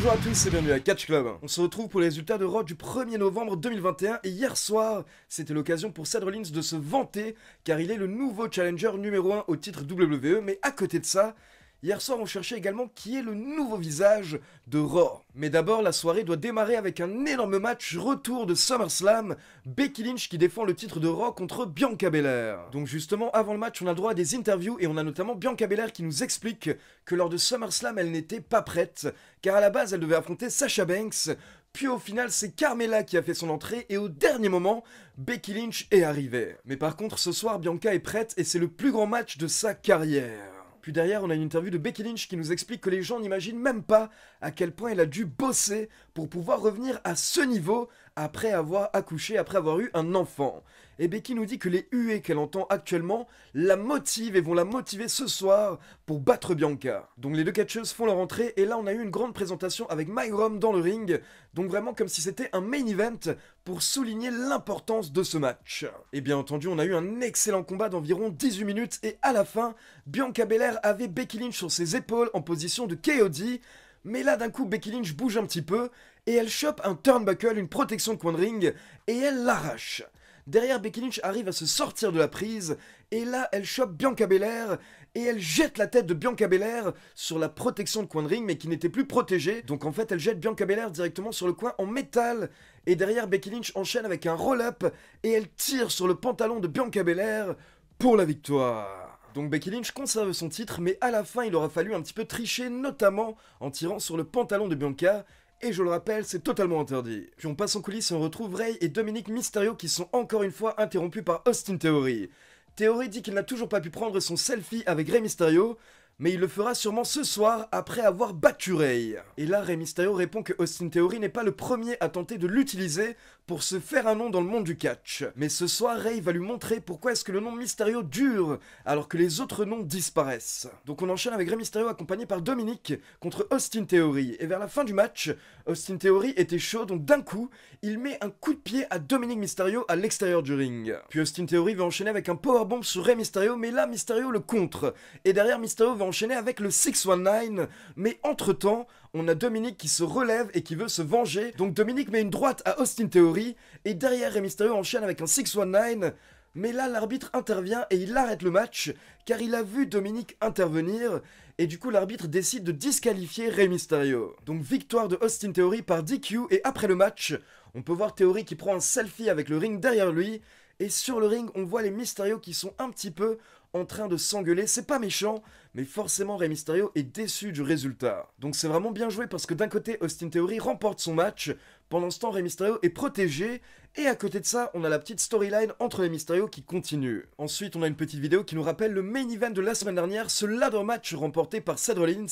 Bonjour à tous et bienvenue à Catch Club. On se retrouve pour les résultats de Raw du 1er novembre 2021 et hier soir, c'était l'occasion pour Cedric Lins de se vanter car il est le nouveau challenger numéro 1 au titre WWE mais à côté de ça, Hier soir, on cherchait également qui est le nouveau visage de Raw. Mais d'abord, la soirée doit démarrer avec un énorme match retour de SummerSlam, Becky Lynch qui défend le titre de Raw contre Bianca Belair. Donc justement, avant le match, on a droit à des interviews et on a notamment Bianca Belair qui nous explique que lors de SummerSlam, elle n'était pas prête, car à la base, elle devait affronter Sasha Banks, puis au final, c'est Carmela qui a fait son entrée et au dernier moment, Becky Lynch est arrivée. Mais par contre, ce soir, Bianca est prête et c'est le plus grand match de sa carrière. Puis derrière, on a une interview de Becky Lynch qui nous explique que les gens n'imaginent même pas à quel point elle a dû bosser pour pouvoir revenir à ce niveau après avoir accouché, après avoir eu un enfant. Et eh Becky nous dit que les huées qu'elle entend actuellement la motivent et vont la motiver ce soir pour battre Bianca. Donc les deux catcheuses font leur entrée et là on a eu une grande présentation avec Myrom dans le ring, donc vraiment comme si c'était un main event pour souligner l'importance de ce match. Et bien entendu on a eu un excellent combat d'environ 18 minutes et à la fin, Bianca Belair avait Becky Lynch sur ses épaules en position de KOD, mais là, d'un coup, Becky Lynch bouge un petit peu et elle chope un turnbuckle, une protection de coin ring, et elle l'arrache. Derrière, Becky Lynch arrive à se sortir de la prise, et là, elle chope Bianca Belair, et elle jette la tête de Bianca Belair sur la protection de coin ring, mais qui n'était plus protégée. Donc en fait, elle jette Bianca Belair directement sur le coin en métal, et derrière, Becky Lynch enchaîne avec un roll-up, et elle tire sur le pantalon de Bianca Belair pour la victoire. Donc Becky Lynch conserve son titre, mais à la fin il aura fallu un petit peu tricher, notamment en tirant sur le pantalon de Bianca, et je le rappelle, c'est totalement interdit. Puis on passe en coulisses et on retrouve Ray et Dominique Mysterio qui sont encore une fois interrompus par Austin Theory. Theory dit qu'il n'a toujours pas pu prendre son selfie avec Ray Mysterio, mais il le fera sûrement ce soir après avoir battu Ray. Et là, Rey Mysterio répond que Austin Theory n'est pas le premier à tenter de l'utiliser pour se faire un nom dans le monde du catch. Mais ce soir, Ray va lui montrer pourquoi est-ce que le nom Mysterio dure alors que les autres noms disparaissent. Donc on enchaîne avec Rey Mysterio accompagné par Dominique contre Austin Theory. Et vers la fin du match, Austin Theory était chaud, donc d'un coup, il met un coup de pied à Dominique Mysterio à l'extérieur du ring. Puis Austin Theory va enchaîner avec un powerbomb sur Rey Mysterio, mais là, Mysterio le contre. Et derrière, Mysterio va enchaîné avec le 619, mais entre-temps, on a Dominique qui se relève et qui veut se venger. Donc Dominique met une droite à Austin Theory, et derrière, Rey Mysterio enchaîne avec un 619. Mais là, l'arbitre intervient et il arrête le match, car il a vu Dominique intervenir, et du coup, l'arbitre décide de disqualifier Rey Mysterio. Donc victoire de Austin Theory par DQ, et après le match, on peut voir Theory qui prend un selfie avec le ring derrière lui, et sur le ring, on voit les Mysterio qui sont un petit peu en train de s'engueuler. C'est pas méchant, mais forcément Rey Mysterio est déçu du résultat. Donc c'est vraiment bien joué parce que d'un côté, Austin Theory remporte son match, pendant ce temps, Rey Mysterio est protégé, et à côté de ça, on a la petite storyline entre les Mysterio qui continue. Ensuite, on a une petite vidéo qui nous rappelle le main event de la semaine dernière, ce ladder match remporté par Seth Rollins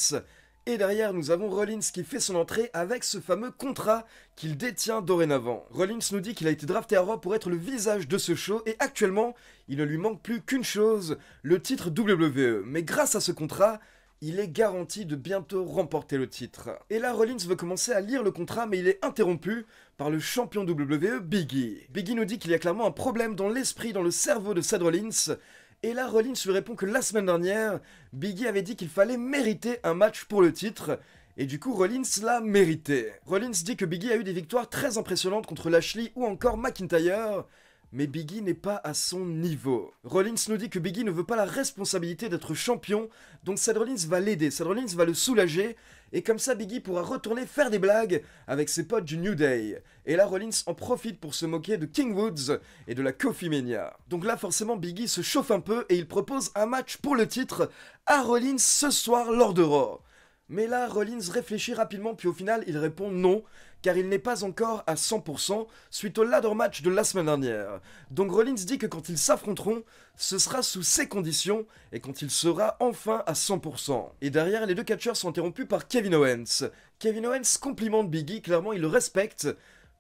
et derrière, nous avons Rollins qui fait son entrée avec ce fameux contrat qu'il détient dorénavant. Rollins nous dit qu'il a été drafté à Raw pour être le visage de ce show et actuellement, il ne lui manque plus qu'une chose, le titre WWE. Mais grâce à ce contrat, il est garanti de bientôt remporter le titre. Et là, Rollins veut commencer à lire le contrat, mais il est interrompu par le champion WWE, Biggie. Biggie nous dit qu'il y a clairement un problème dans l'esprit, dans le cerveau de Seth Rollins, et là, Rollins lui répond que la semaine dernière, Biggie avait dit qu'il fallait mériter un match pour le titre. Et du coup, Rollins l'a mérité. Rollins dit que Biggie a eu des victoires très impressionnantes contre Lashley ou encore McIntyre, mais Biggie n'est pas à son niveau. Rollins nous dit que Biggie ne veut pas la responsabilité d'être champion, donc Seth Rollins va l'aider, Seth Rollins va le soulager, et comme ça Biggie pourra retourner faire des blagues avec ses potes du New Day. Et là Rollins en profite pour se moquer de King Woods et de la Coffee Mania. Donc là forcément Biggie se chauffe un peu et il propose un match pour le titre à Rollins ce soir lors de Raw. Mais là Rollins réfléchit rapidement puis au final il répond non car il n'est pas encore à 100% suite au ladder match de la semaine dernière. Donc Rollins dit que quand ils s'affronteront, ce sera sous ces conditions et quand il sera enfin à 100%. Et derrière, les deux catcheurs sont interrompus par Kevin Owens. Kevin Owens complimente Biggie, clairement il le respecte,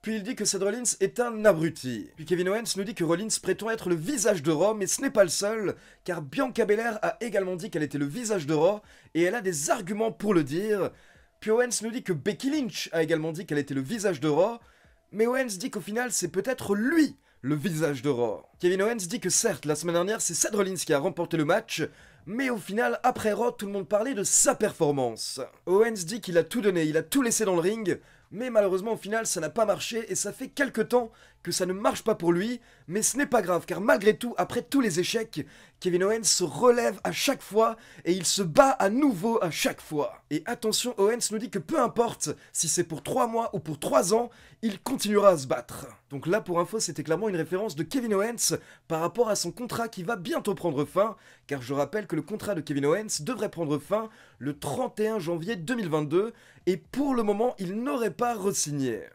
puis il dit que Seth Rollins est un abruti. Puis Kevin Owens nous dit que Rollins prétend être le visage de Raw, mais ce n'est pas le seul, car Bianca Belair a également dit qu'elle était le visage de Raw, et elle a des arguments pour le dire, puis Owens nous dit que Becky Lynch a également dit qu'elle était le visage de Raw, mais Owens dit qu'au final c'est peut-être lui le visage de Raw. Kevin Owens dit que certes, la semaine dernière c'est Seth Rollins qui a remporté le match, mais au final, après Raw, tout le monde parlait de sa performance. Owens dit qu'il a tout donné, il a tout laissé dans le ring, mais malheureusement, au final, ça n'a pas marché et ça fait quelque temps que ça ne marche pas pour lui. Mais ce n'est pas grave, car malgré tout, après tous les échecs, Kevin Owens se relève à chaque fois et il se bat à nouveau à chaque fois. Et attention, Owens nous dit que peu importe si c'est pour 3 mois ou pour 3 ans, il continuera à se battre. Donc là, pour info, c'était clairement une référence de Kevin Owens par rapport à son contrat qui va bientôt prendre fin, car je rappelle que le contrat de Kevin Owens devrait prendre fin le 31 janvier 2022, et pour le moment, il n'aurait pas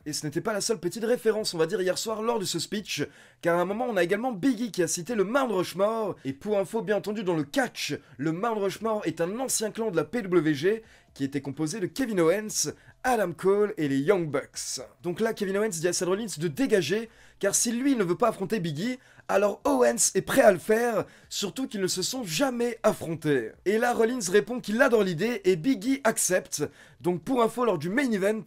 Et ce n'était pas la seule petite référence, on va dire, hier soir lors de ce speech, car à un moment, on a également Biggie qui a cité le Roche Rushmore, et pour info, bien entendu, dans le catch, le Roche Rushmore est un ancien clan de la PWG, qui était composé de Kevin Owens, Adam Cole et les Young Bucks. Donc là, Kevin Owens dit à Seth de dégager, car si lui ne veut pas affronter Biggie, alors Owens est prêt à le faire, surtout qu'ils ne se sont jamais affrontés. Et là, Rollins répond qu'il adore l'idée et Biggie accepte. Donc pour info, lors du main event,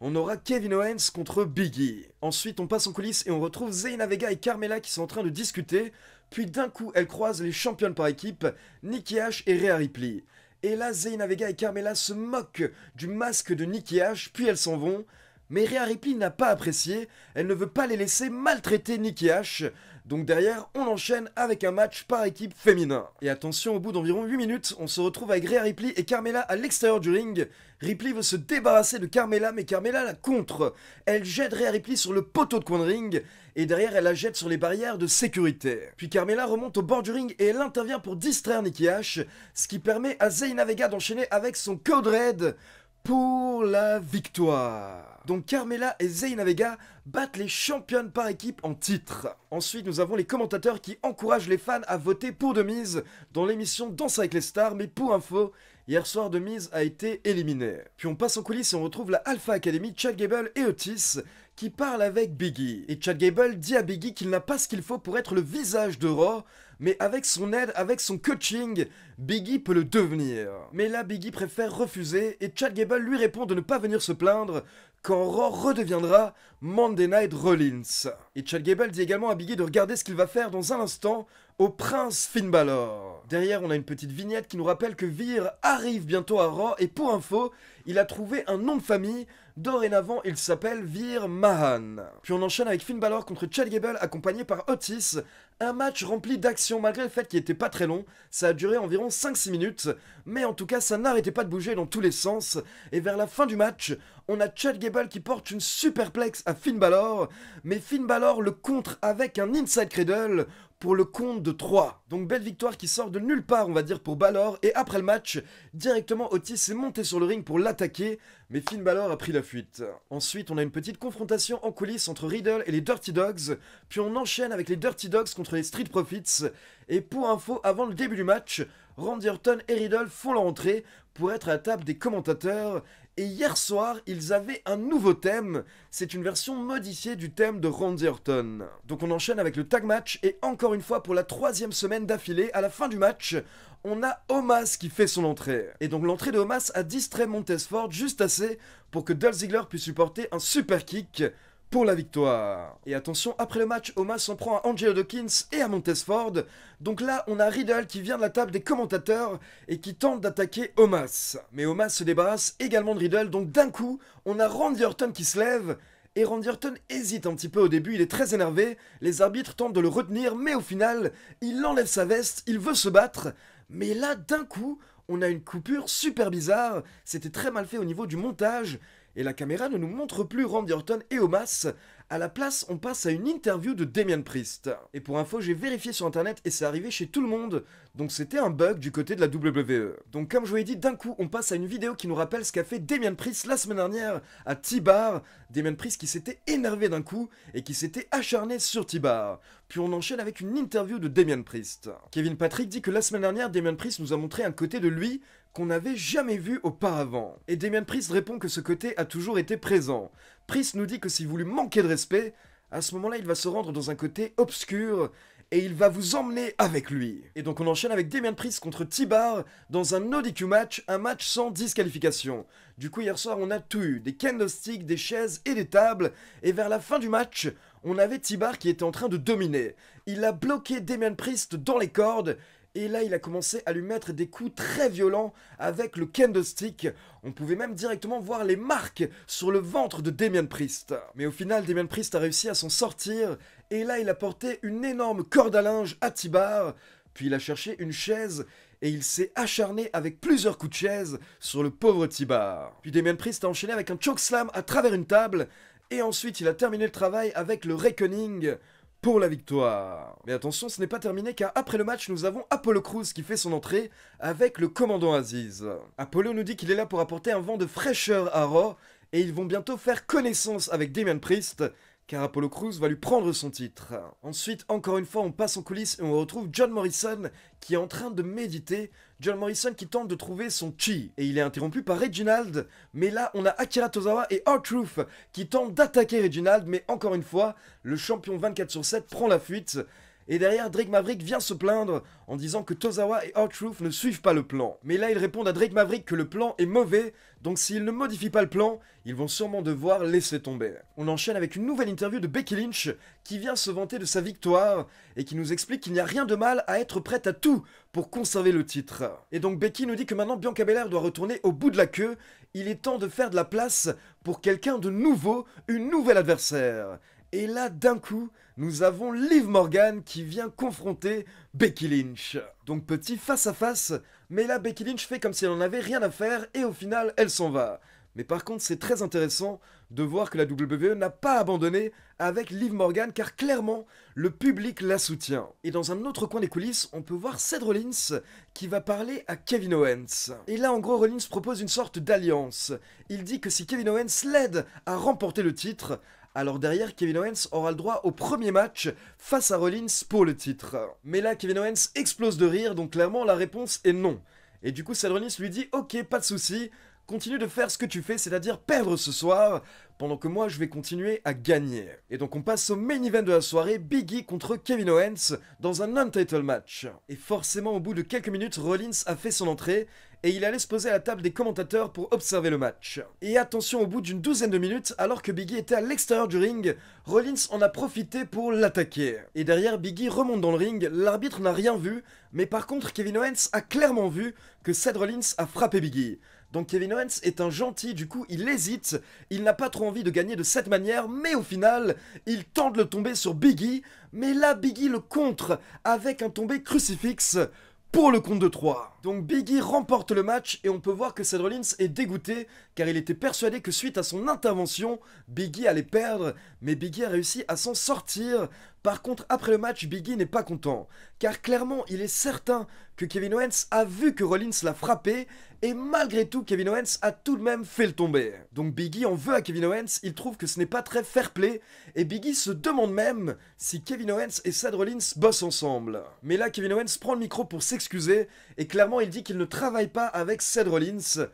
on aura Kevin Owens contre Biggie. Ensuite, on passe en coulisses et on retrouve Zayna Vega et Carmela qui sont en train de discuter. Puis d'un coup, elles croisent les championnes par équipe, Nikki H et Rhea Ripley. Et là, Zayna Vega et Carmela se moquent du masque de Nikki puis elles s'en vont. Mais Rhea Ripley n'a pas apprécié, elle ne veut pas les laisser maltraiter Nikki H. Donc derrière, on enchaîne avec un match par équipe féminin. Et attention, au bout d'environ 8 minutes, on se retrouve avec Rhea Ripley et Carmela à l'extérieur du ring. Ripley veut se débarrasser de Carmela, mais Carmela la contre. Elle jette Rhea Ripley sur le poteau de coin ring, et derrière elle la jette sur les barrières de sécurité. Puis Carmela remonte au bord du ring et elle intervient pour distraire Nikki H, ce qui permet à Zayna Vega d'enchaîner avec son code red pour la victoire. Donc Carmela et Zeyna Vega battent les championnes par équipe en titre. Ensuite, nous avons les commentateurs qui encouragent les fans à voter pour Demise dans l'émission Danse avec les stars, mais pour info, hier soir Demise a été éliminée. Puis on passe en coulisses et on retrouve la Alpha Academy, Chad Gable et Otis qui parlent avec Biggie. Et Chad Gable dit à Biggie qu'il n'a pas ce qu'il faut pour être le visage de Raw, mais avec son aide, avec son coaching, Biggie peut le devenir. Mais là, Biggie préfère refuser et Chad Gable lui répond de ne pas venir se plaindre quand Raw redeviendra Monday Night Rollins. Et Chad Gable dit également à Biggie de regarder ce qu'il va faire dans un instant au prince Finn Balor. Derrière, on a une petite vignette qui nous rappelle que Veer arrive bientôt à Raw et pour info, il a trouvé un nom de famille Dorénavant, il s'appelle Vir Mahan. Puis on enchaîne avec Finn Balor contre Chad Gable, accompagné par Otis. Un match rempli d'action malgré le fait qu'il n'était pas très long, ça a duré environ 5-6 minutes, mais en tout cas ça n'arrêtait pas de bouger dans tous les sens, et vers la fin du match, on a Chad Gable qui porte une superplexe à Finn Balor, mais Finn Balor le contre avec un inside cradle, pour le compte de 3. Donc belle victoire qui sort de nulle part, on va dire, pour Balor. Et après le match, directement Otis est monté sur le ring pour l'attaquer, mais Finn Balor a pris la fuite. Ensuite, on a une petite confrontation en coulisses entre Riddle et les Dirty Dogs, puis on enchaîne avec les Dirty Dogs contre les Street Profits. Et pour info, avant le début du match, Randy Orton et Riddle font leur entrée pour être à la table des commentateurs et hier soir, ils avaient un nouveau thème. C'est une version modifiée du thème de Randy Orton. Donc on enchaîne avec le tag match et encore une fois pour la troisième semaine d'affilée, à la fin du match, on a Omas qui fait son entrée. Et donc l'entrée de Omas a distrait Montesford juste assez pour que Dol Ziggler puisse supporter un super kick pour la victoire. Et attention, après le match, Omas s'en prend à Angelo Dawkins et à Montesford. Donc là, on a Riddle qui vient de la table des commentateurs et qui tente d'attaquer Omas. Mais Omas se débarrasse également de Riddle, donc d'un coup, on a Randy Orton qui se lève. Et Randy Orton hésite un petit peu au début, il est très énervé, les arbitres tentent de le retenir, mais au final, il enlève sa veste, il veut se battre, mais là, d'un coup, on a une coupure super bizarre, c'était très mal fait au niveau du montage, et la caméra ne nous montre plus Randy Orton et Omas à la place, on passe à une interview de Damien Priest. Et pour info, j'ai vérifié sur internet et c'est arrivé chez tout le monde, donc c'était un bug du côté de la WWE. Donc comme je vous l'ai dit, d'un coup, on passe à une vidéo qui nous rappelle ce qu'a fait Damien Priest la semaine dernière à T-Bar. Damien Priest qui s'était énervé d'un coup et qui s'était acharné sur T-Bar. Puis on enchaîne avec une interview de Damien Priest. Kevin Patrick dit que la semaine dernière, Damien Priest nous a montré un côté de lui qu'on n'avait jamais vu auparavant. Et Damien Priest répond que ce côté a toujours été présent, Priest nous dit que si vous lui manquez de respect, à ce moment-là, il va se rendre dans un côté obscur et il va vous emmener avec lui. Et donc on enchaîne avec Damien Priest contre t dans un no match, un match sans disqualification. Du coup hier soir on a tout eu, des candlesticks, des chaises et des tables, et vers la fin du match, on avait t qui était en train de dominer. Il a bloqué Damien Priest dans les cordes, et là, il a commencé à lui mettre des coups très violents avec le candlestick. On pouvait même directement voir les marques sur le ventre de Damien Priest. Mais au final, Damien Priest a réussi à s'en sortir. Et là, il a porté une énorme corde à linge à Tibar. Puis il a cherché une chaise et il s'est acharné avec plusieurs coups de chaise sur le pauvre Tibar. Puis Damien Priest a enchaîné avec un chokeslam à travers une table. Et ensuite, il a terminé le travail avec le Reckoning pour la victoire. Mais attention, ce n'est pas terminé car après le match, nous avons Apollo Cruz qui fait son entrée avec le commandant Aziz. Apollo nous dit qu'il est là pour apporter un vent de fraîcheur à Raw et ils vont bientôt faire connaissance avec Damien Priest car Apollo Cruz va lui prendre son titre. Ensuite, encore une fois, on passe en coulisses et on retrouve John Morrison qui est en train de méditer. John Morrison qui tente de trouver son chi et il est interrompu par Reginald. Mais là, on a Akira Tozawa et R-Truth qui tentent d'attaquer Reginald, mais encore une fois, le champion 24 sur 7 prend la fuite et derrière, Drake Maverick vient se plaindre en disant que Tozawa et r Truth ne suivent pas le plan. Mais là, ils répondent à Drake Maverick que le plan est mauvais, donc s'ils ne modifient pas le plan, ils vont sûrement devoir laisser tomber. On enchaîne avec une nouvelle interview de Becky Lynch qui vient se vanter de sa victoire et qui nous explique qu'il n'y a rien de mal à être prête à tout pour conserver le titre. Et donc Becky nous dit que maintenant Bianca Belair doit retourner au bout de la queue, il est temps de faire de la place pour quelqu'un de nouveau, une nouvelle adversaire. Et là, d'un coup, nous avons Liv Morgan qui vient confronter Becky Lynch. Donc petit face-à-face, mais là, Becky Lynch fait comme si elle n'en avait rien à faire et au final, elle s'en va. Mais par contre, c'est très intéressant de voir que la WWE n'a pas abandonné avec Liv Morgan car clairement, le public la soutient. Et dans un autre coin des coulisses, on peut voir Seth Rollins qui va parler à Kevin Owens. Et là, en gros, Rollins propose une sorte d'alliance. Il dit que si Kevin Owens l'aide à remporter le titre, alors derrière, Kevin Owens aura le droit au premier match face à Rollins pour le titre. Mais là, Kevin Owens explose de rire, donc clairement la réponse est non. Et du coup, Seth Rollins lui dit Ok, pas de souci, continue de faire ce que tu fais, c'est-à-dire perdre ce soir, pendant que moi je vais continuer à gagner. Et donc on passe au main event de la soirée, Biggie contre Kevin Owens dans un non match. Et forcément au bout de quelques minutes, Rollins a fait son entrée et il allait se poser à la table des commentateurs pour observer le match. Et attention, au bout d'une douzaine de minutes, alors que Biggie était à l'extérieur du ring, Rollins en a profité pour l'attaquer. Et derrière, Biggie remonte dans le ring, l'arbitre n'a rien vu, mais par contre, Kevin Owens a clairement vu que Seth Rollins a frappé Biggie. Donc Kevin Owens est un gentil, du coup il hésite, il n'a pas trop envie de gagner de cette manière, mais au final, il tente de le tomber sur Biggie, mais là Biggie le contre avec un tombé crucifix pour le compte de 3. Donc Biggie remporte le match et on peut voir que Cedro est dégoûté car il était persuadé que suite à son intervention, Biggie allait perdre, mais Biggie a réussi à s'en sortir. Par contre, après le match, Biggie n'est pas content, car clairement, il est certain que Kevin Owens a vu que Rollins l'a frappé, et malgré tout, Kevin Owens a tout de même fait le tomber. Donc Biggie en veut à Kevin Owens, il trouve que ce n'est pas très fair-play, et Biggie se demande même si Kevin Owens et Seth Rollins bossent ensemble. Mais là, Kevin Owens prend le micro pour s'excuser, et clairement, il dit qu'il ne travaille pas avec Seth Rollins,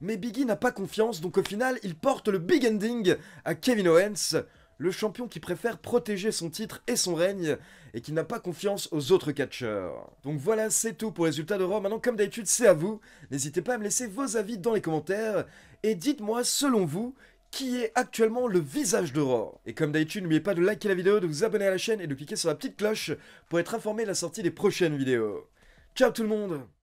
mais Biggie n'a pas confiance, donc au final, il porte le big ending à Kevin Owens, le champion qui préfère protéger son titre et son règne, et qui n'a pas confiance aux autres catcheurs. Donc voilà, c'est tout pour les résultats de Raw. Maintenant, comme d'habitude, c'est à vous. N'hésitez pas à me laisser vos avis dans les commentaires, et dites-moi, selon vous, qui est actuellement le visage de Raw. Et comme d'habitude, n'oubliez pas de liker la vidéo, de vous abonner à la chaîne et de cliquer sur la petite cloche pour être informé de la sortie des prochaines vidéos. Ciao tout le monde